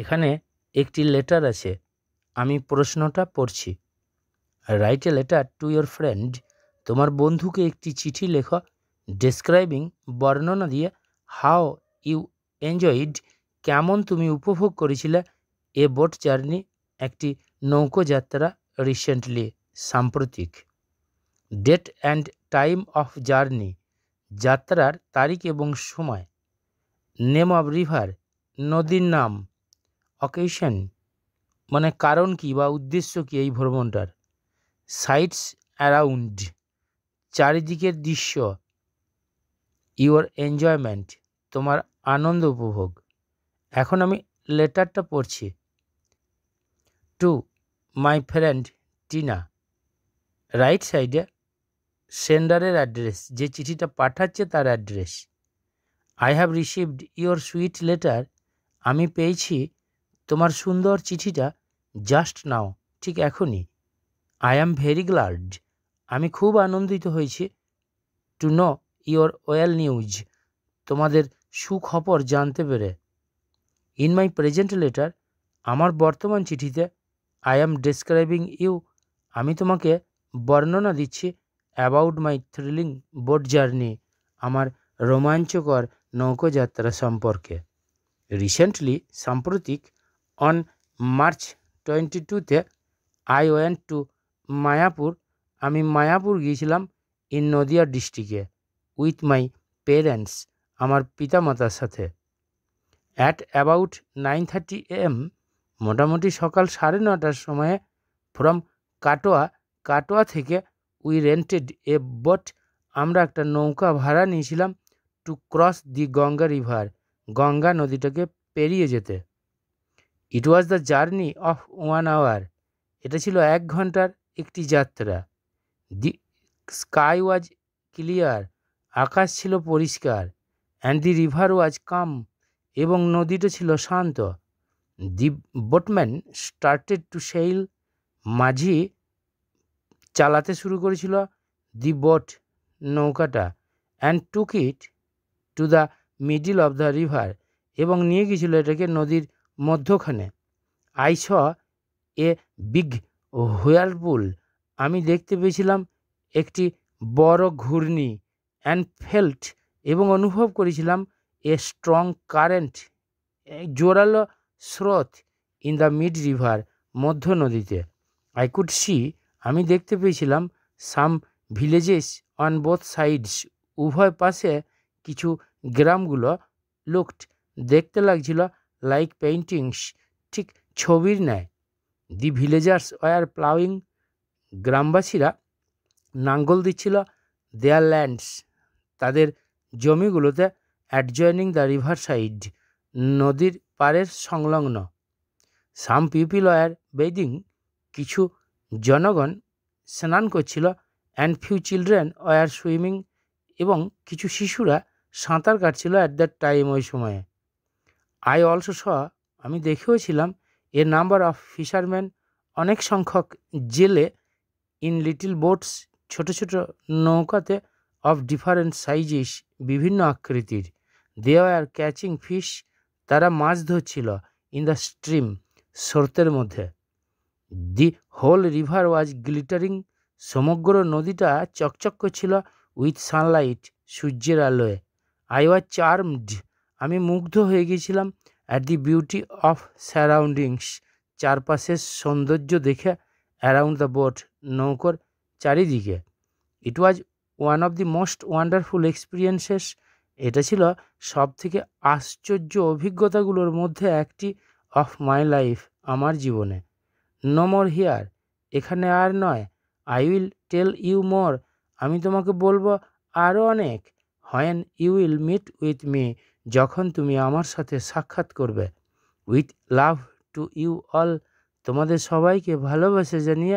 এখানে একটি লেটার আছে আমি প্রশ্নটা পড়ছি write a letter to your friend তোমার বন্ধুকে একটি চিঠি লেখো ডেসক্রাইবিং বর্ণনা দিয়ে হাও ইউ এনজয়েড কেমন তুমি উপভোগ করেছিলে এ বোট জার্নি একটি নৌকো যাত্রা রিসেন্টলি সাম্প্রতিক date and time of journey যাত্রার তারিখ এবং সময় নেম অব রিভার নদীর নাম অকেশন মানে কারণ কি বা উদ্দেশ্য কি এই ভ্রমণটার সাইটস অ্যারাউন্ড চারিদিকের দৃশ্য ইউর এনজয়মেন্ট তোমার আনন্দ উপভোগ এখন আমি লেটারটা পড়ছি to my friend Tina right সাইডে সেন্ডারের অ্যাড্রেস যে চিঠিটা পাঠাচ্ছে তার address I have received your sweet letter আমি পেয়েছি তোমার সুন্দর চিঠিটা জাস্ট নাও ঠিক এখনই আই অ্যাম ভেরি গ্লাড আমি খুব আনন্দিত হয়েছি to know your well news তোমাদের সুখবর জানতে পেরে ইন মাই প্রেজেন্ট লেটার আমার বর্তমান চিঠিতে আই অ্যাম ডিসক্রাইবিং ইউ আমি তোমাকে বর্ণনা দিচ্ছি about my thrilling boat journey আমার রোমাঞ্চকর নৌকোযাত্রা সম্পর্কে রিসেন্টলি সাম্প্রতিক অন মার্চ টোয়েন্টি টুতে আই ওয়েন টু মায়াপুর আমি মায়াপুর গিয়েছিলাম ইন নদিয়া ডিস্ট্রিক্টে উইথ মাই পেরেন্টস আমার পিতামাতার সাথে at about nine thirty am মোটামুটি সকাল সাড়ে নটার সময়ে ফ্রম কাটোয়া কাটোয়া থেকে উই রেন্টেড এ বট আমরা একটা নৌকা ভাড়া নিয়েছিলাম to cross the Ganga river Ganga নদীটাকে পেরিয়ে যেতে it was the journey of one hour এটা ছিল এক ঘন্টার একটি যাত্রা দি স্কাই ওয়াজ ক্লিয়ার আকাশ ছিল পরিষ্কার অ্যান্ড দি রিভার ওয়াজ কাম এবং নদীটা ছিল শান্ত the boatman started to sail মাঝি চালাতে শুরু করেছিল দি বোট নৌকাটা and took it to the middle of the river এবং নিয়ে গিয়েছিল এটাকে নদীর মধ্যখানে আই স এ বিগ হুয়ারপুল আমি দেখতে পেয়েছিলাম একটি বড় ঘূর্ণি অ্যান্ড ফেল্ট এবং অনুভব করেছিলাম এ স্ট্রং কারেন্ট জোরালো স্রোত ইন দ্য মিড রিভার মধ্য নদীতে আই কুড সি আমি দেখতে পেয়েছিলাম some villages on both sides উভয় পাশে কিছু গ্রামগুলো লুকড দেখতে লাগছিল লাইক পেইন্টিংস ঠিক ছবির ন্যায় দি ভিলেজার্স ওয়ার প্লাউইং গ্রামবাসীরা নাঙ্গল দিচ্ছিল দেয়ার ল্যান্ডস তাদের জমিগুলোতে অ্যাডজয়নিং দ্য রিভার সাইড নদীর পাড়ের সংলগ্ন সাম পিপিল ওয়ার বেদিং কিছু জনগণ স্নান করছিল and few children were swimming এবং কিছু শিশুরা সাঁতার কাটছিল অ্যাট দ্যাট টাইম ওই সময়ে আই অলসো স আমি দেখেওছিলাম এ নাম্বার অফ ফিশারম্যান অনেক সংখ্যক জেলে ইন লিটিল বোটস ছোট ছোট নৌকাতে অফ ডিফারেন্ট সাইজিস বিভিন্ন আকৃতির দে আর ক্যাচিং ফিশ তারা মাছ ধরছিল ইন দ্য স্ট্রিম স্রোতের মধ্যে the whole river was glittering সমগ্র নদীটা চকচক করছিল উইথ সানলাইট সূর্যের আলোয় আই ওয়াজ চার্মড আমি মুগ্ধ হয়ে গেছিলাম at the beauty of surroundings চারপাশের সৌন্দর্য দেখে অ্যারাউন্ড দ্য বোট নৌকর চারিদিকে it was one of the most wonderful experiences এটা ছিল সব থেকে আশ্চর্য অভিজ্ঞতাগুলোর মধ্যে একটি অফ মাই লাইফ আমার জীবনে নো মোর হিয়ার এখানে আর নয় I will tell you more আমি তোমাকে বলবো আরও অনেক when you will meet with me যখন তুমি আমার সাথে সাক্ষাৎ করবে with love to you all তোমাদের সবাইকে ভালোবাসে জানিয়ে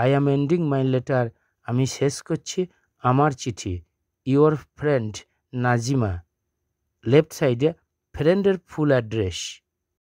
I am ending my letter আমি শেষ করছি আমার চিঠি ইউর ফ্রেন্ড নাজিমা লেফট সাইডে ফ্রেন্ডের ফুল অ্যাড্রেস